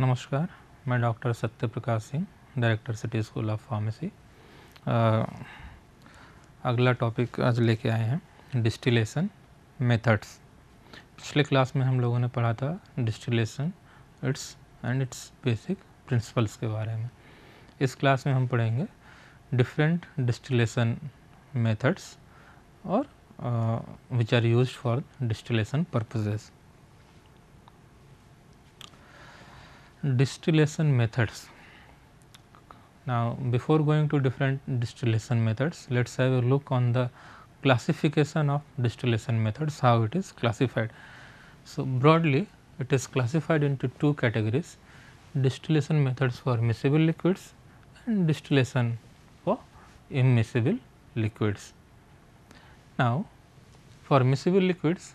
नमस्कार मैं doctor Satya Prakash Singh director city school of pharmacy अगला टॉपिक आज लेके आए हैं डिस्टिलेशन मेथड्स पिछले क्लास में हम लोगों ने पढ़ा था distillation its and its basic principles के बारे में इस क्लास में हम पढ़ेंगे डिफरेंट डिस्टिलेशन मेथड्स और which are use for distillation purposes distillation methods. Now, before going to different distillation methods, let us have a look on the classification of distillation methods, how it is classified. So, broadly it is classified into two categories distillation methods for miscible liquids and distillation for immiscible liquids. Now, for miscible liquids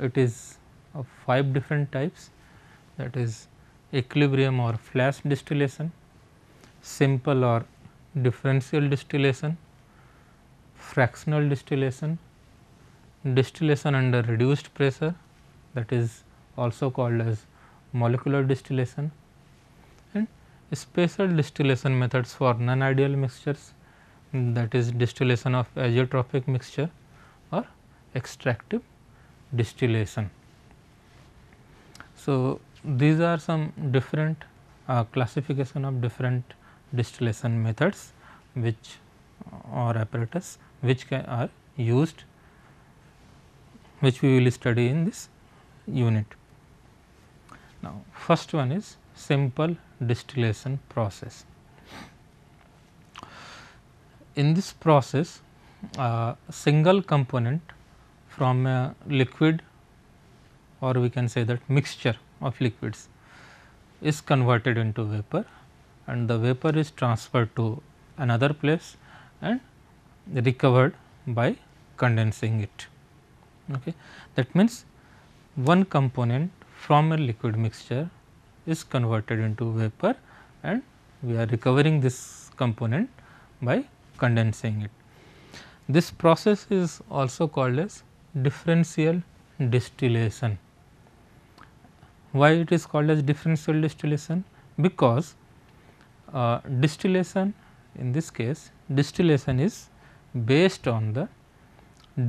it is of 5 different types that is equilibrium or flash distillation, simple or differential distillation, fractional distillation, distillation under reduced pressure that is also called as molecular distillation and special distillation methods for non-ideal mixtures that is distillation of azeotropic mixture or extractive distillation. So, these are some different uh, classification of different distillation methods which uh, or apparatus which are used which we will study in this unit. Now, first one is simple distillation process. In this process uh, single component from a liquid or we can say that mixture of liquids is converted into vapor and the vapor is transferred to another place and recovered by condensing it. Okay. That means, one component from a liquid mixture is converted into vapor and we are recovering this component by condensing it. This process is also called as differential distillation. Why it is called as differential distillation? Because uh, distillation in this case distillation is based on the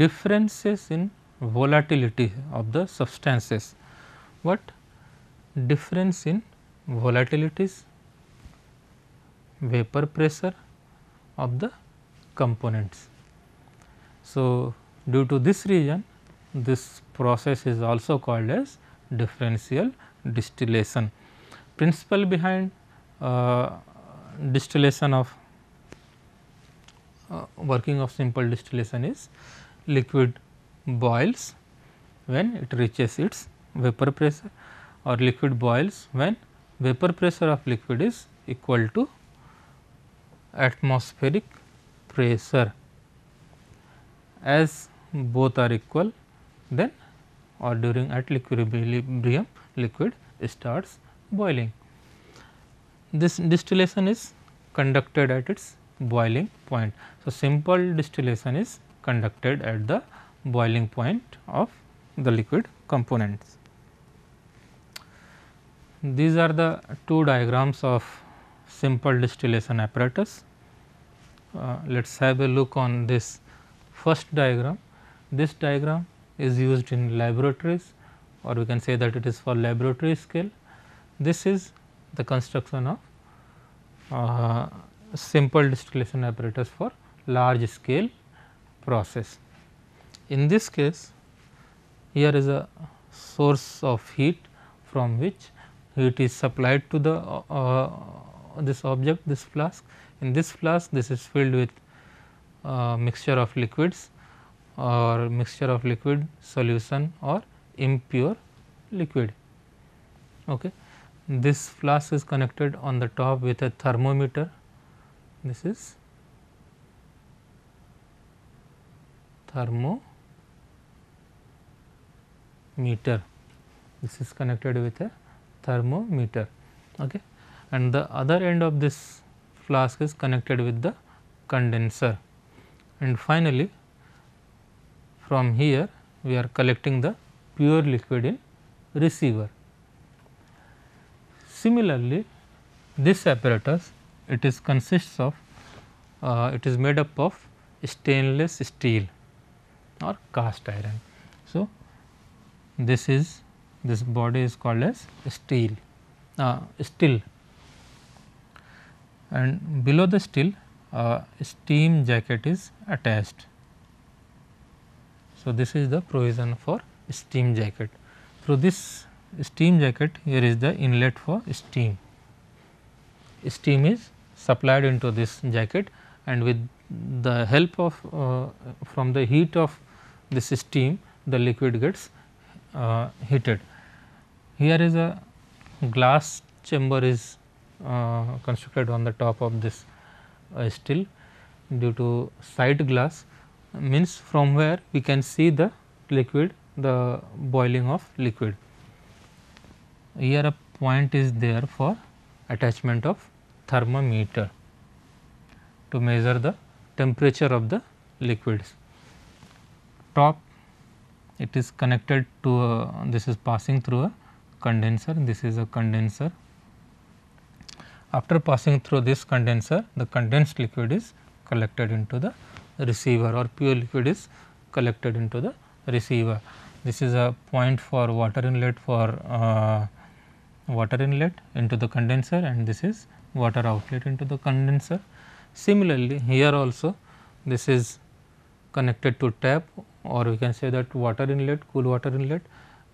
differences in volatility of the substances. What difference in volatilities, vapor pressure of the components. So, due to this reason this process is also called as differential distillation. Principle behind uh, distillation of uh, working of simple distillation is liquid boils when it reaches its vapor pressure or liquid boils when vapor pressure of liquid is equal to atmospheric pressure as both are equal then or during at equilibrium liquid starts boiling. This distillation is conducted at its boiling point. So, simple distillation is conducted at the boiling point of the liquid components. These are the two diagrams of simple distillation apparatus. Uh, let us have a look on this first diagram. This diagram is used in laboratories or we can say that it is for laboratory scale. This is the construction of uh, simple distillation apparatus for large scale process. In this case here is a source of heat from which heat is supplied to the uh, uh this object this flask. In this flask this is filled with uh, mixture of liquids or mixture of liquid solution or impure liquid. Okay. This flask is connected on the top with a thermometer, this is thermometer, this is connected with a thermometer. Okay. And the other end of this flask is connected with the condenser. And finally, from here we are collecting the pure liquid in receiver. Similarly, this apparatus it is consists of uh, it is made up of stainless steel or cast iron. So, this is this body is called as steel uh, and below the steel, uh, steam jacket is attached. So, this is the provision for steam jacket. Through this steam jacket here is the inlet for steam. Steam is supplied into this jacket and with the help of uh, from the heat of this steam the liquid gets uh, heated. Here is a glass chamber is uh, constructed on the top of this uh, steel due to side glass means from where we can see the liquid the boiling of liquid. Here a point is there for attachment of thermometer to measure the temperature of the liquids. Top it is connected to a, this is passing through a condenser this is a condenser. After passing through this condenser the condensed liquid is collected into the receiver or pure liquid is collected into the receiver. This is a point for water inlet for uh, water inlet into the condenser and this is water outlet into the condenser. Similarly, here also this is connected to tap or we can say that water inlet, cool water inlet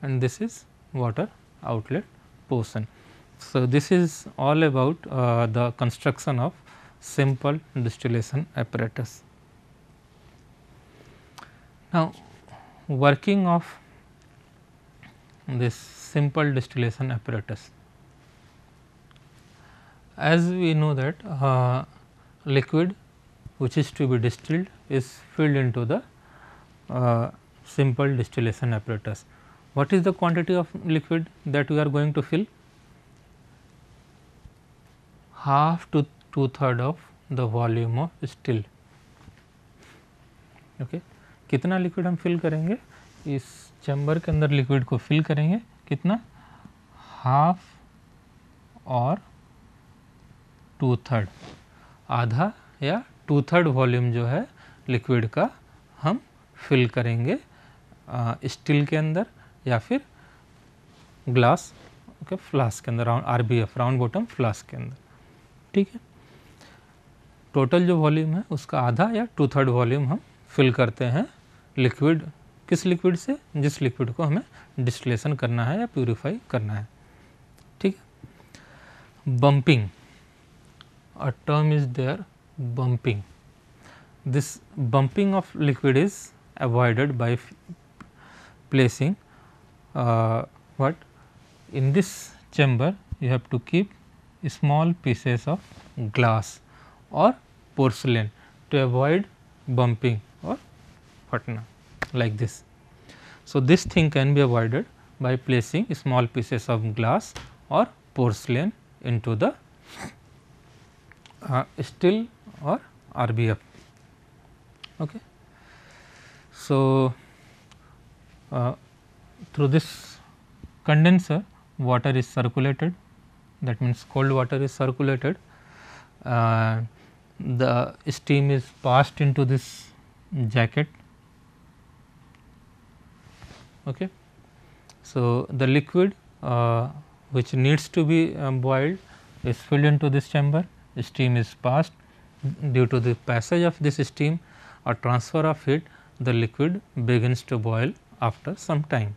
and this is water outlet portion. So, this is all about uh, the construction of simple distillation apparatus. Now, working of this simple distillation apparatus. As we know that uh, liquid which is to be distilled is filled into the uh, simple distillation apparatus. What is the quantity of liquid that we are going to fill? Half to two third of the volume of still. Okay. कितना liquid हम fill करेंगे इस chamber के अंदर liquid को fill करेंगे कितना half और टू थर्ड आधा या टू थर्ड वॉल्यूम जो है लिक्विड का हम फिल करेंगे स्टील के अंदर या फिर ग्लास के फ्लास्क के अंदर round R B F round bottom flask के अंदर ठीक है टोटल जो वॉल्यूम है उसका आधा या टू थर्ड वॉल्यूम हम फिल करते हैं लिक्विड किस लिक्विड से जिस लिक्विड को हमें डिस्टिलेशन करना है या प्यूरिफाई करना है ठीक है bumping a term is there bumping this bumping of liquid is avoided by placing what in this chamber you have to keep small pieces of glass और porcelain to avoid bumping Patna like this. So, this thing can be avoided by placing small pieces of glass or porcelain into the uh, steel or RBF. Okay. So, uh, through this condenser water is circulated that means cold water is circulated uh, the steam is passed into this jacket Okay. So, the liquid uh, which needs to be um, boiled is filled into this chamber, steam is passed due to the passage of this steam or transfer of heat the liquid begins to boil after some time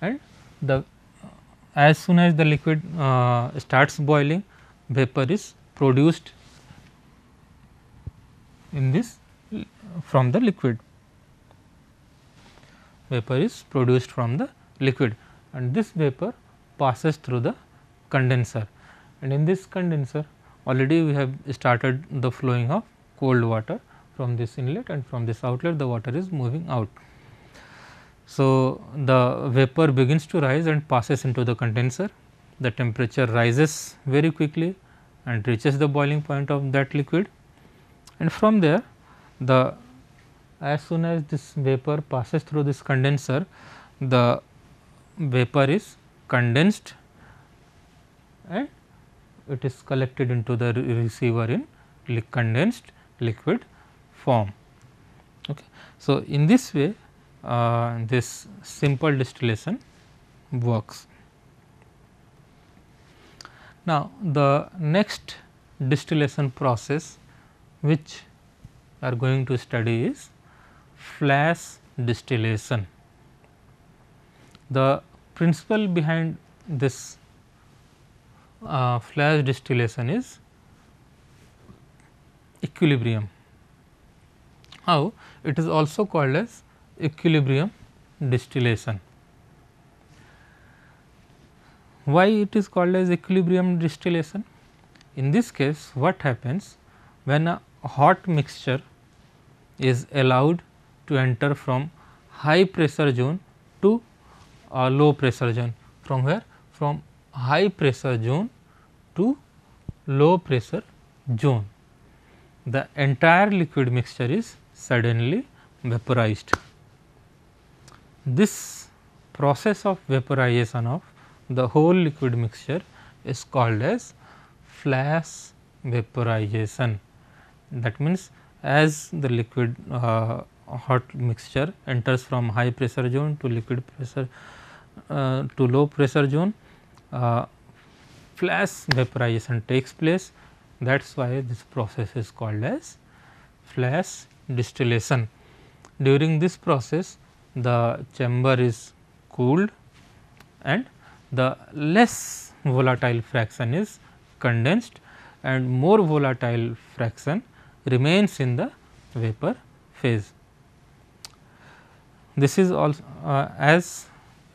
and the as soon as the liquid uh, starts boiling vapor is produced in this from the liquid vapor is produced from the liquid and this vapor passes through the condenser and in this condenser already we have started the flowing of cold water from this inlet and from this outlet the water is moving out. So, the vapor begins to rise and passes into the condenser the temperature rises very quickly and reaches the boiling point of that liquid and from there the as soon as this vapor passes through this condenser the vapor is condensed and it is collected into the re receiver in li condensed liquid form. Okay. So, in this way uh, this simple distillation works. Now, the next distillation process which we are going to study is flash distillation. The principle behind this uh, flash distillation is equilibrium. How it is also called as equilibrium distillation. Why it is called as equilibrium distillation? In this case what happens when a hot mixture is allowed to enter from high pressure zone to uh, low pressure zone from where from high pressure zone to low pressure zone. The entire liquid mixture is suddenly vaporized. This process of vaporization of the whole liquid mixture is called as flash vaporization. That means, as the liquid uh, hot mixture enters from high pressure zone to liquid pressure uh, to low pressure zone uh, flash vaporization takes place that is why this process is called as flash distillation. During this process the chamber is cooled and the less volatile fraction is condensed and more volatile fraction remains in the vapor phase. This is also uh, as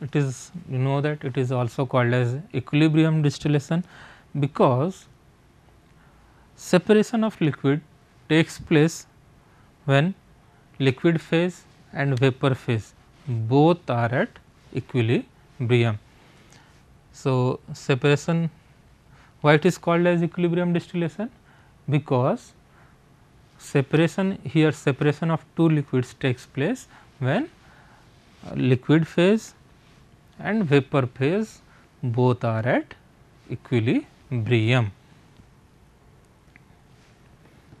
it is you know that it is also called as equilibrium distillation because separation of liquid takes place when liquid phase and vapor phase both are at equilibrium. So, separation why it is called as equilibrium distillation because separation here separation of two liquids takes place when liquid phase and vapor phase both are at equilibrium.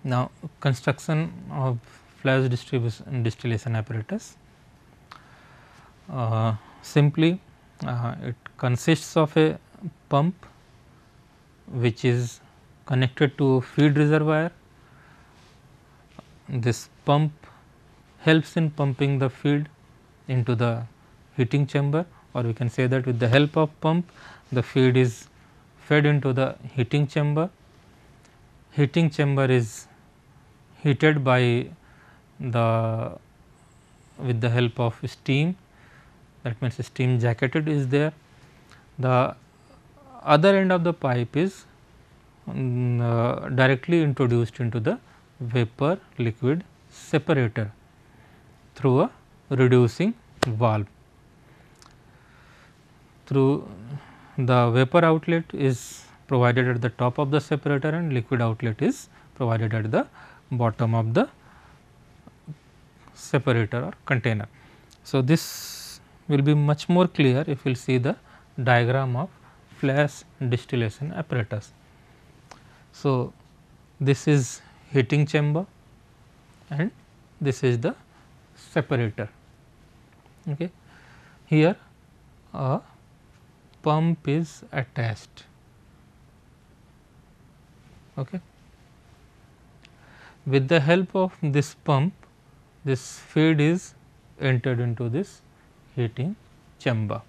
Now, construction of flash distribution distillation apparatus uh, simply uh, it consists of a pump which is connected to feed reservoir. This pump helps in pumping the feed into the heating chamber or we can say that with the help of pump the feed is fed into the heating chamber. Heating chamber is heated by the with the help of steam that means steam jacketed is there. The other end of the pipe is um, uh, directly introduced into the vapor liquid separator through a reducing valve through the vapor outlet is provided at the top of the separator and liquid outlet is provided at the bottom of the separator or container. So, this will be much more clear if you will see the diagram of flash distillation apparatus. So, this is heating chamber and this is the separator. Okay. Here a pump is attached. Okay. With the help of this pump, this feed is entered into this heating chamber.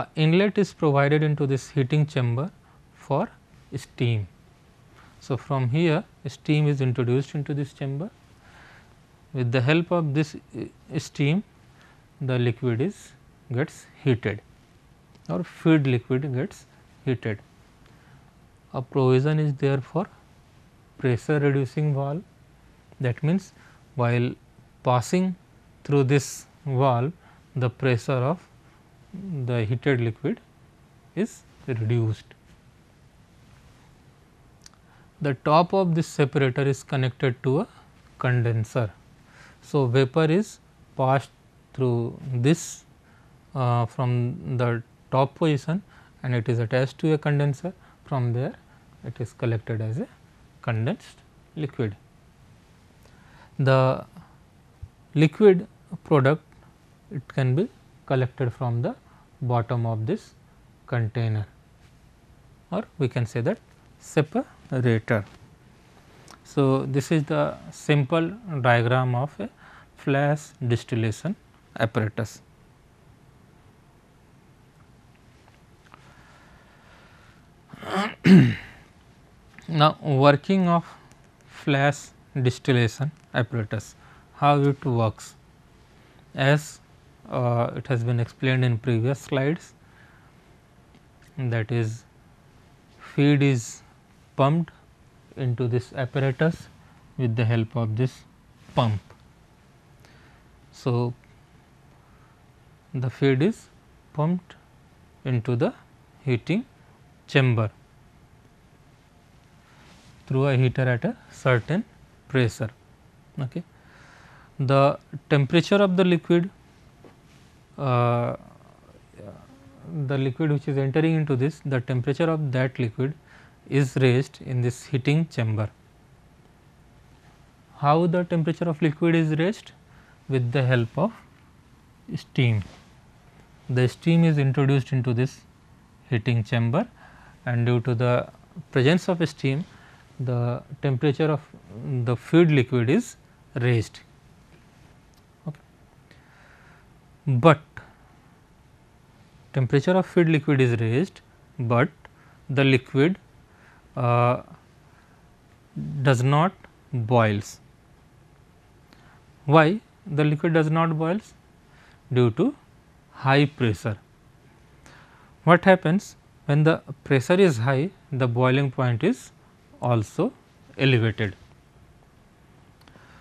A inlet is provided into this heating chamber for steam. So, from here steam is introduced into this chamber with the help of this uh, steam the liquid is gets heated or feed liquid gets heated. A provision is there for pressure reducing valve that means while passing through this valve the pressure of the heated liquid is reduced. The top of this separator is connected to a condenser so, vapor is passed through this uh, from the top position and it is attached to a condenser from there it is collected as a condensed liquid. The liquid product it can be collected from the bottom of this container or we can say that separator. So, this is the simple diagram of a flash distillation apparatus. now, working of flash distillation apparatus, how it works as uh, it has been explained in previous slides that is feed is pumped into this apparatus with the help of this pump. So, the feed is pumped into the heating chamber through a heater at a certain pressure. Okay. The temperature of the liquid uh, the liquid which is entering into this the temperature of that liquid is raised in this heating chamber. How the temperature of liquid is raised? With the help of steam. The steam is introduced into this heating chamber and due to the presence of steam the temperature of the feed liquid is raised. Okay. But temperature of feed liquid is raised, but the liquid uh, does not boils. Why the liquid does not boils? Due to high pressure. What happens when the pressure is high the boiling point is also elevated.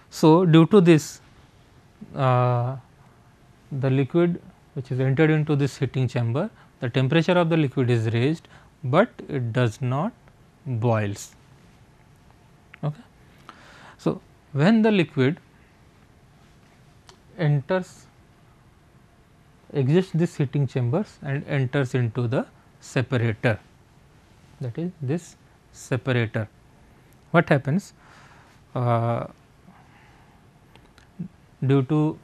So, due to this uh, the liquid which is entered into this heating chamber the temperature of the liquid is raised, but it does not boils. Okay. So, when the liquid enters exits this heating chambers and enters into the separator that is this separator. What happens? Uh, due to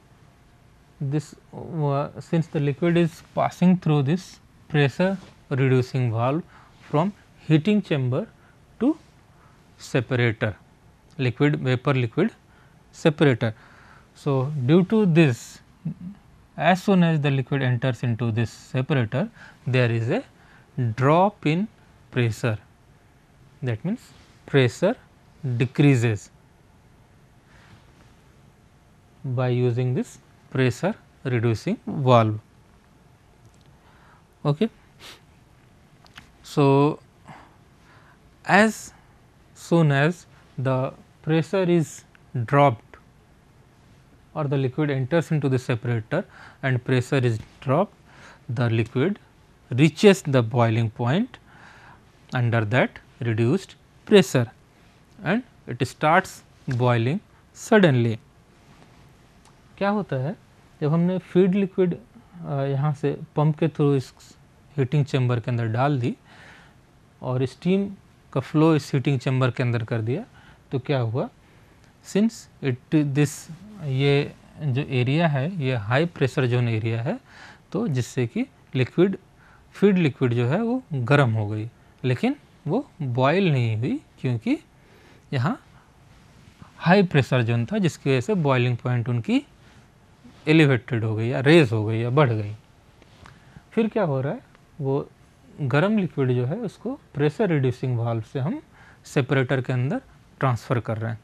this uh, since the liquid is passing through this pressure reducing valve from heating chamber to separator liquid vapor liquid separator. So, due to this as soon as the liquid enters into this separator there is a drop in pressure that means pressure decreases by using this pressure reducing valve. Okay. So, as soon as the pressure is dropped or the liquid enters into the separator and pressure is dropped, the liquid reaches the boiling point under that reduced pressure and it starts boiling suddenly. क्या होता है जब हमने feed liquid यहाँ से pump के through इस heating chamber के अंदर डाल दी और स्टीम का फ्लो इस हीटिंग चैम्बर के अंदर कर दिया तो क्या हुआ सिंस इट दिस ये जो एरिया है ये हाई प्रेशर जोन एरिया है तो जिससे कि लिक्विड फीड लिक्विड जो है वो गर्म हो गई लेकिन वो बॉयल नहीं हुई क्योंकि यहाँ हाई प्रेशर जोन था जिसकी वजह से बॉइलिंग पॉइंट उनकी एलिवेटेड हो गई या रेज हो गई या बढ़ गई फिर क्या हो रहा है वो गर्म लिक्विड जो है उसको प्रेशर रिड्यूसिंग वाल्व से हम सेपरेटर के अंदर ट्रांसफ़र कर रहे हैं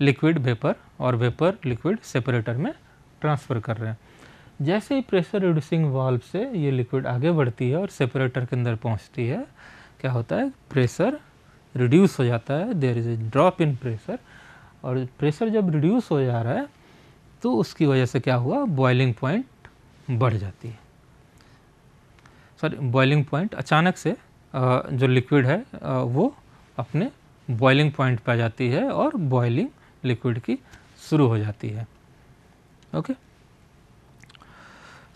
लिक्विड वेपर और वेपर लिक्विड सेपरेटर में ट्रांसफ़र कर रहे हैं जैसे ही प्रेशर रिड्यूसिंग वाल्व से ये लिक्विड आगे बढ़ती है और सेपरेटर के अंदर पहुंचती है क्या होता है प्रेशर रिड्यूस हो जाता है there is a drop in pressure और प्रेशर जब रिड्यूस हो जा रहा है तो उसकी वजह से क्या हुआ बॉइलिंग पॉइंट बढ़ जाती है सॉरी बॉइलिंग पॉइंट अचानक से जो लिक्विड है वो अपने बॉइलिंग पॉइंट पर आ जाती है और बॉइलिंग लिक्विड की शुरू हो जाती है ओके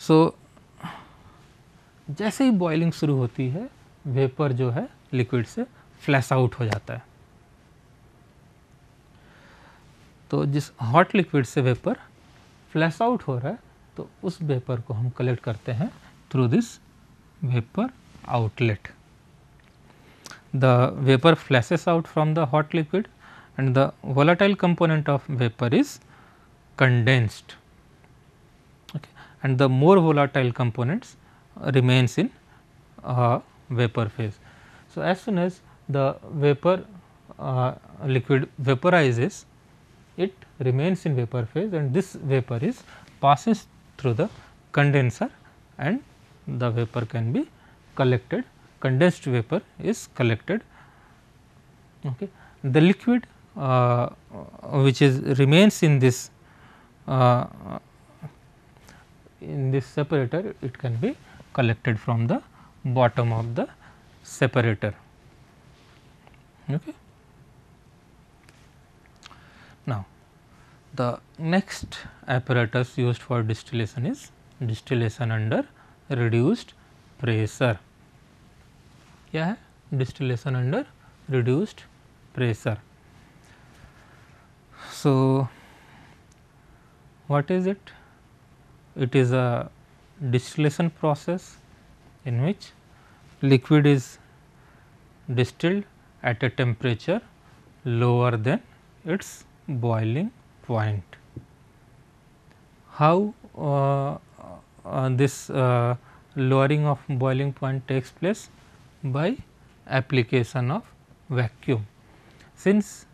सो so, जैसे ही बॉइलिंग शुरू होती है वेपर जो है लिक्विड से फ्लैश आउट हो जाता है तो जिस हॉट लिक्विड से वेपर फ्लैश आउट हो रहा है तो उस वेपर को हम कलेक्ट करते हैं through this vapor outlet. The vapor flashes out from the hot liquid and the volatile component of vapor is condensed okay. and the more volatile components remains in uh, vapor phase. So, as soon as the vapor uh, liquid vaporizes it remains in vapor phase and this vapor is passes through the condenser and the vapor can be collected condensed vapor is collected. Okay. The liquid uh, which is remains in this uh, in this separator it can be collected from the bottom of the separator. Okay. Now, the next apparatus used for distillation is distillation under reduced pressure क्या है distillation under reduced pressure so what is it it is a distillation process in which liquid is distilled at a temperature lower than its boiling point how uh, uh, this uh, lowering of boiling point takes place by application of vacuum. Since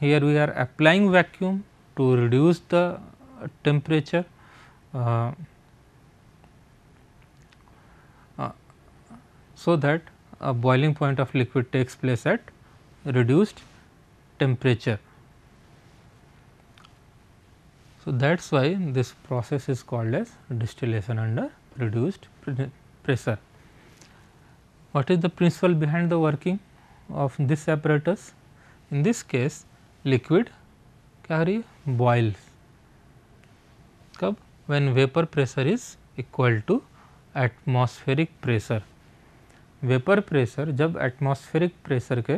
here we are applying vacuum to reduce the temperature uh, uh, so that a boiling point of liquid takes place at reduced temperature. So, that is why this process is called as distillation under reduced pressure. What is the principle behind the working of this apparatus? In this case liquid carry boils cup when vapor pressure is equal to atmospheric pressure. Vapour pressure जब atmospheric pressure के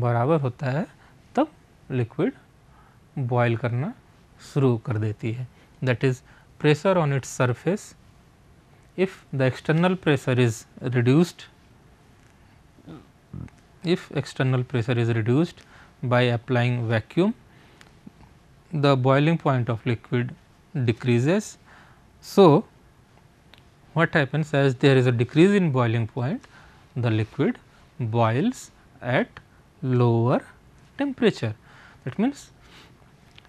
बराबर होता है तब liquid boil करना शुरू that is pressure on its surface if the external pressure is reduced if external pressure is reduced by applying vacuum the boiling point of liquid decreases. So, what happens as there is a decrease in boiling point the liquid boils at lower temperature that means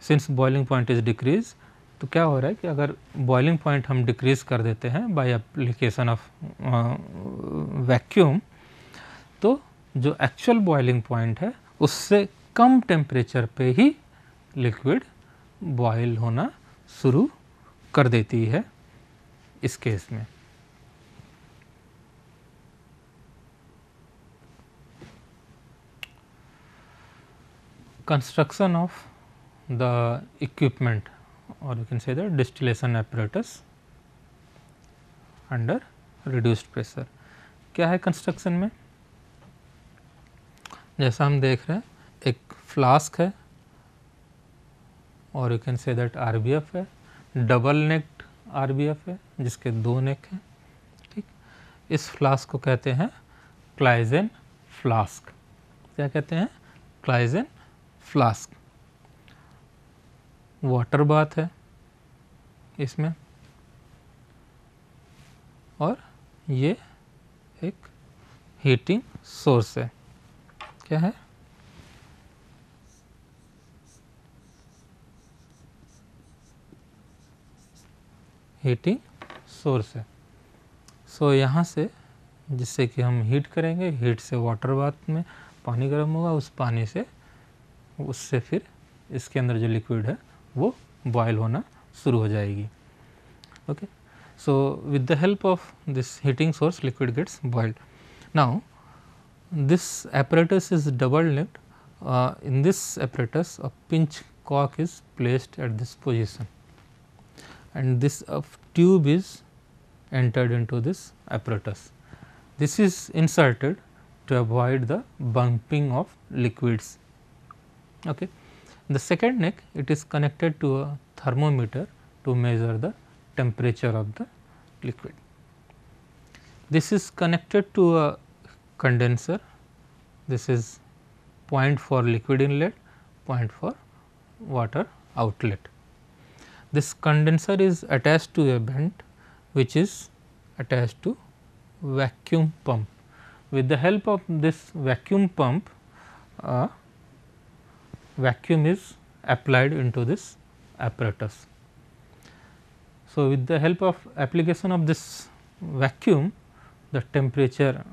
since boiling point is decrease तो क्या हो रहा है कि अगर boiling point हम decrease कर देते हैं बाय एप्लीकेशन ऑफ वैक्यूम तो जो एक्चुअल बॉइलिंग पॉइंट है उससे कम टेम्परेचर पे ही लिक्विड बॉयल होना शुरू कर देती है इस केस में construction of the equipment or you can say the distillation apparatus under reduced pressure. क्या है construction में जैसा हम देख रहे हैं एक flask है और you can say that RBF है double necked RBF है जिसके दो neck हैं ठीक इस flask को कहते हैं क्लाइजन flask क्या कहते हैं क्लाइजन flask वाटर बाथ है इसमें और ये एक हीटिंग सोर्स है क्या है हीटिंग सोर्स है सो so, यहाँ से जिससे कि हम हीट करेंगे हीट से वाटर बाथ में पानी गर्म होगा उस पानी से उससे फिर इसके अंदर जो लिक्विड है वो बॉयल होना शुरू हो जाएगी okay so with the help of this heating source liquid gets boiled now this apparatus is double necked uh, in this apparatus a pinch cock is placed at this position and this tube is entered into this apparatus this is inserted to avoid the bumping of liquids okay the second neck it is connected to a thermometer to measure the temperature of the liquid. This is connected to a condenser, this is point for liquid inlet, point for water outlet. This condenser is attached to a vent which is attached to vacuum pump. With the help of this vacuum pump, uh, vacuum is applied into this apparatus. So, with the help of application of this vacuum the temperature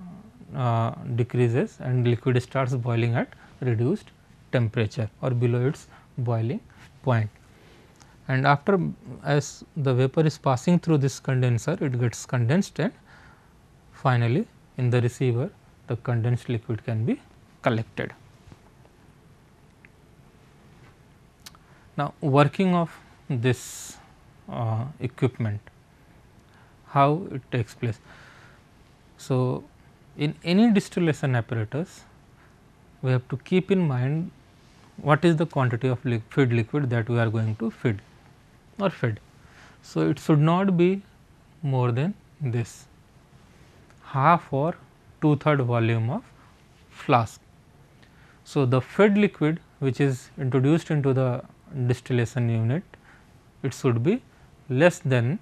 uh, decreases and liquid starts boiling at reduced temperature or below its boiling point. And after as the vapor is passing through this condenser it gets condensed and finally, in the receiver the condensed liquid can be collected. Now, working of this uh, equipment, how it takes place. So, in any distillation apparatus, we have to keep in mind what is the quantity of li feed liquid that we are going to feed or fed. So, it should not be more than this half or two third volume of flask. So, the fed liquid which is introduced into the distillation unit it should be less than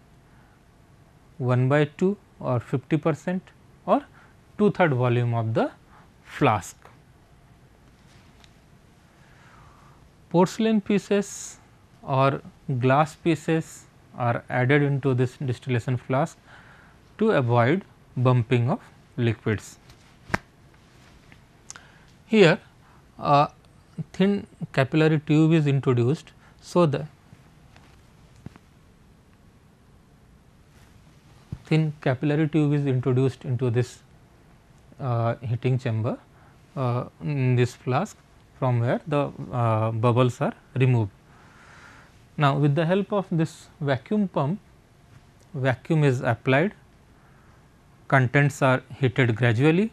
1 by 2 or 50 percent or two third volume of the flask. Porcelain pieces or glass pieces are added into this distillation flask to avoid bumping of liquids. Here uh, thin capillary tube is introduced. So, the thin capillary tube is introduced into this uh, heating chamber uh, in this flask from where the uh, bubbles are removed. Now, with the help of this vacuum pump, vacuum is applied, contents are heated gradually,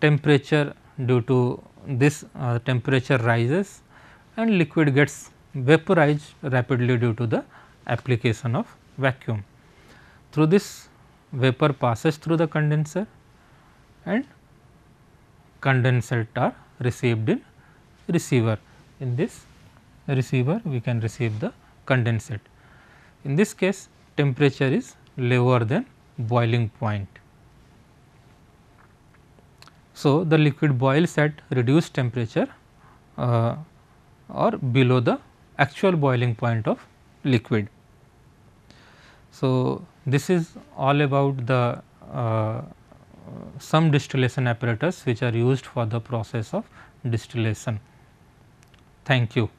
temperature due to this uh, temperature rises and liquid gets vaporized rapidly due to the application of vacuum. Through this vapor passes through the condenser and condensate are received in receiver. In this receiver we can receive the condensate. In this case temperature is lower than boiling point. So, the liquid boils at reduced temperature uh, or below the actual boiling point of liquid. So, this is all about the uh, some distillation apparatus which are used for the process of distillation. Thank you.